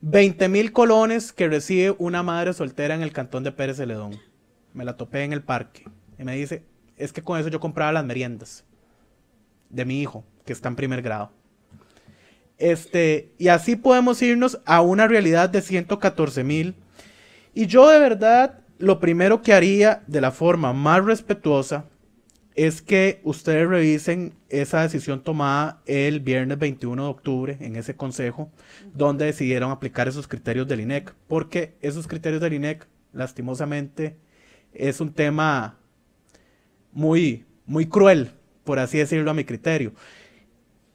20 mil colones que recibe una madre soltera en el cantón de Pérez Celedón. Me la topé en el parque. Y me dice, es que con eso yo compraba las meriendas de mi hijo, que está en primer grado. Este, y así podemos irnos a una realidad de 114 mil. Y yo de verdad, lo primero que haría de la forma más respetuosa es que ustedes revisen esa decisión tomada el viernes 21 de octubre en ese consejo, donde decidieron aplicar esos criterios del INEC, porque esos criterios del INEC, lastimosamente, es un tema muy, muy cruel, por así decirlo, a mi criterio.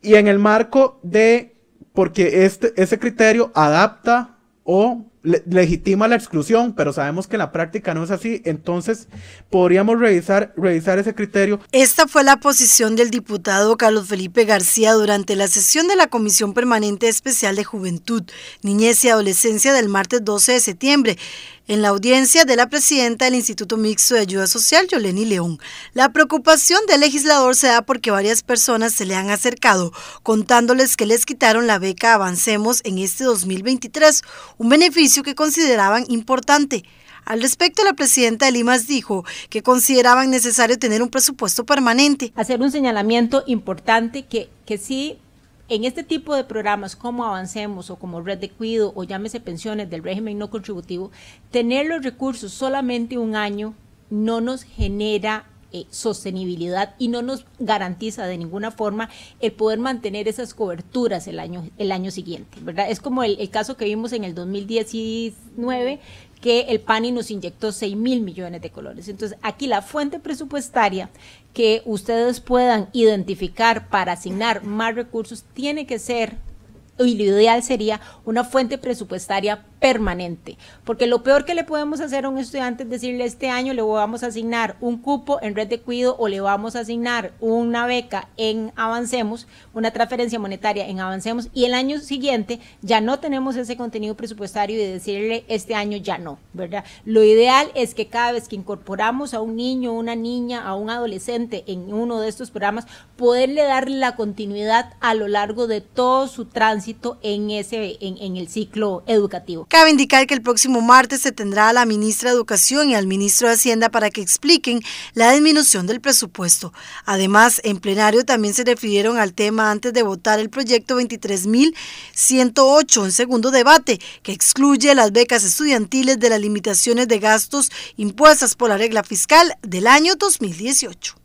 Y en el marco de, porque este, ese criterio adapta o legitima la exclusión, pero sabemos que en la práctica no es así, entonces podríamos revisar, revisar ese criterio. Esta fue la posición del diputado Carlos Felipe García durante la sesión de la Comisión Permanente Especial de Juventud, Niñez y Adolescencia del martes 12 de septiembre en la audiencia de la presidenta del Instituto Mixto de Ayuda Social, Yoleni León. La preocupación del legislador se da porque varias personas se le han acercado contándoles que les quitaron la beca Avancemos en este 2023, un beneficio que consideraban importante. Al respecto, la presidenta de Limas dijo que consideraban necesario tener un presupuesto permanente. Hacer un señalamiento importante que, que en este tipo de programas como Avancemos o como Red de Cuido o llámese pensiones del régimen no contributivo, tener los recursos solamente un año no nos genera eh, sostenibilidad y no nos garantiza de ninguna forma el poder mantener esas coberturas el año, el año siguiente, ¿verdad? Es como el, el caso que vimos en el 2019 que el PANI nos inyectó 6 mil millones de colores. Entonces, aquí la fuente presupuestaria que ustedes puedan identificar para asignar más recursos tiene que ser y lo ideal sería una fuente presupuestaria permanente, porque lo peor que le podemos hacer a un estudiante es decirle este año le vamos a asignar un cupo en red de cuido o le vamos a asignar una beca en Avancemos, una transferencia monetaria en Avancemos y el año siguiente ya no tenemos ese contenido presupuestario y decirle este año ya no, ¿verdad? Lo ideal es que cada vez que incorporamos a un niño, una niña, a un adolescente en uno de estos programas, poderle dar la continuidad a lo largo de todo su tránsito en, ese, en el ciclo educativo. Cabe indicar que el próximo martes se tendrá a la ministra de Educación y al ministro de Hacienda para que expliquen la disminución del presupuesto. Además, en plenario también se refirieron al tema antes de votar el proyecto 23.108 en segundo debate, que excluye las becas estudiantiles de las limitaciones de gastos impuestas por la regla fiscal del año 2018.